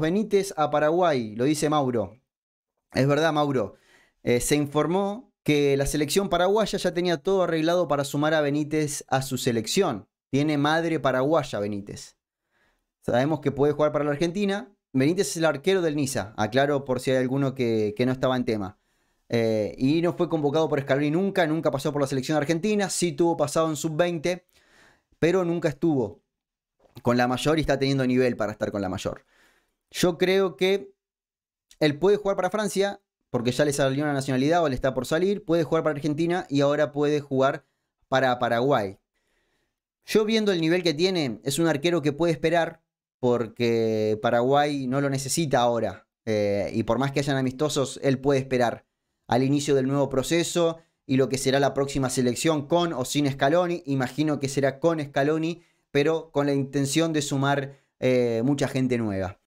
Benítez a Paraguay, lo dice Mauro. Es verdad, Mauro. Eh, se informó que la selección paraguaya ya tenía todo arreglado para sumar a Benítez a su selección. Tiene madre paraguaya Benítez. Sabemos que puede jugar para la Argentina. Benítez es el arquero del Niza, aclaro por si hay alguno que, no estaba en tema. Eh, y no fue convocado por Scaloni nunca, nunca pasó por la selección argentina, sí tuvo pasado en sub-20, pero nunca estuvo con la mayor y está teniendo nivel para estar con la mayor. Yo creo que él puede jugar para Francia, porque ya le salió una nacionalidad o le está por salir, puede jugar para Argentina y ahora puede jugar para Paraguay. Yo viendo el nivel que tiene, es un arquero que puede esperar, porque Paraguay no lo necesita ahora. Eh, y por más que hayan amistosos, él puede esperar al inicio del nuevo proceso y lo que será la próxima selección con o sin Scaloni. Imagino que será con Scaloni, pero con la intención de sumar eh, mucha gente nueva.